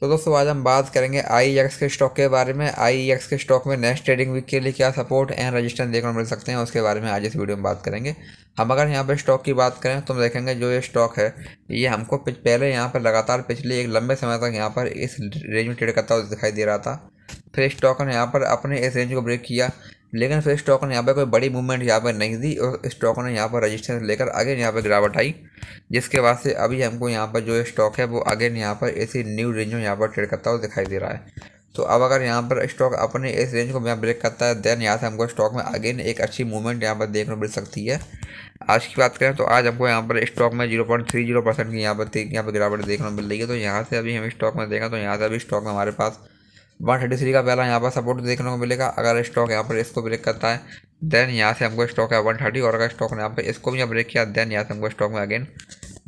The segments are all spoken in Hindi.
तो दोस्तों आज हम बात करेंगे आई एक्स e के स्टॉक के बारे में आई एक्स e के स्टॉक में नेक्स्ट ट्रेडिंग वीक के लिए क्या सपोर्ट एंड रजिस्टेंस देखने को मिल सकते हैं उसके बारे में आज इस वीडियो में बात करेंगे हम अगर यहाँ पर स्टॉक की बात करें तो हम देखेंगे जो ये स्टॉक है ये हमको पहले यहाँ पर लगातार पिछले एक लंबे समय तक यहाँ पर इस रेंज में ट्रेड करता हुआ दिखाई दे रहा था फिर स्टॉक ने यहाँ पर अपने इस रेंज को ब्रेक किया लेकिन फिर स्टॉक ने यहाँ पर कोई बड़ी मूवमेंट यहाँ पर नहीं दी और स्टॉक ने यहाँ पर रजिस्टेंस लेकर आगे यहाँ पर गिरावट आई जिसके बाद से अभी हमको यहाँ पर जो स्टॉक है वो आगे यहाँ पर ऐसी न्यू रेंज में यहाँ पर ट्रेड करता हुआ दिखाई दे रहा है तो अब अगर यहाँ पर स्टॉक अपने इस रेंज को यहाँ ब्रेक करता है देन यहाँ से हमको स्टॉक में अगेन एक अच्छी मूवमेंट यहाँ पर देखने को मिल सकती है आज की बात करें तो आज हमको यहाँ पर स्टॉक में zero point three zero percent की यहाँ पर यहाँ पर गिरावट देखने को मिल रही है तो यहाँ से अभी हम स्टॉक में देखें तो यहाँ से अभी स्टॉक में हमारे पास वन थर्टी थ्री का पहला यहाँ पर सपोर्ट देखने को मिलेगा अगर स्टॉक यहाँ पर इसको ब्रेक करता है देन यहाँ से हमको स्टॉक है वन थर्टी और अगर स्टॉक ने यहाँ पर इसको भी ब्रेक किया देन यहाँ से हमको स्टॉक में अगेन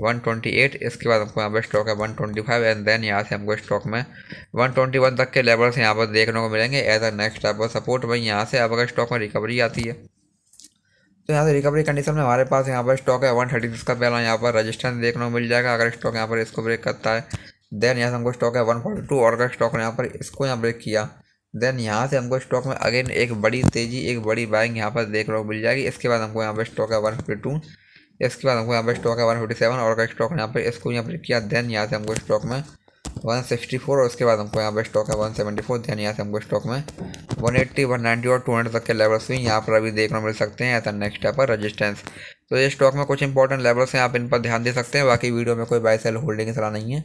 वन ट्वेंटी एट इसके बाद हमको यहाँ पर स्टॉक है one twenty five and then यहाँ से हमको स्टॉक में वन ट्वेंटी वन तक के लेवल्स यहाँ पर देखने को मिलेंगे as a next type of support भाई यहाँ से अब अगर स्टॉक में रिकवरी आती है तो यहाँ से रिकवरी कंडीशन में हमारे पास यहाँ पर स्टॉक है वन थर्टी का पहला यहाँ पर रजिस्टेंस देखने को मिल जाएगा अगर स्टॉक यहाँ पर इसको ब्रेक करता है देन यहाँ से हमको स्टॉक है वन फोर्टी टू और का स्टॉक ने यहाँ पर इसको यहाँ ब्रेक किया देन यहाँ से हमको स्टॉक में अगेन एक बड़ी तेज़ी एक बड़ी बाइंग यहाँ पर देख रहा मिल जाएगी इसके बाद हमको यहाँ पर स्टॉक है वन फिफ्टी टू इसके बाद हमको यहाँ पर स्टॉक है वन फिफ्टी सेवन और का स्टॉक यहाँ पर इसको यहाँ ब्रेक किया देन यहाँ से हमको स्टॉक में वन सिक्सटी फोर और उसके बाद हमको यहाँ पर स्टॉक है वन सेवेंटी फोर देन यहाँ से हमको स्टॉक में वन एट्टी वन नाइन्टी और टू हंड्रेड तक के लेवल्स भी यहाँ पर अभी देखने मिल सकते हैं ऐसा नेक्स्ट है पर रजिस्टेंस तो ये स्टॉक में कुछ इंपॉर्टेंट लेवल्स हैं आप इन पर ध्यान दे सकते हैं बाकी वीडियो में कोई बाय सेल होल्डिंग सलाह नहीं है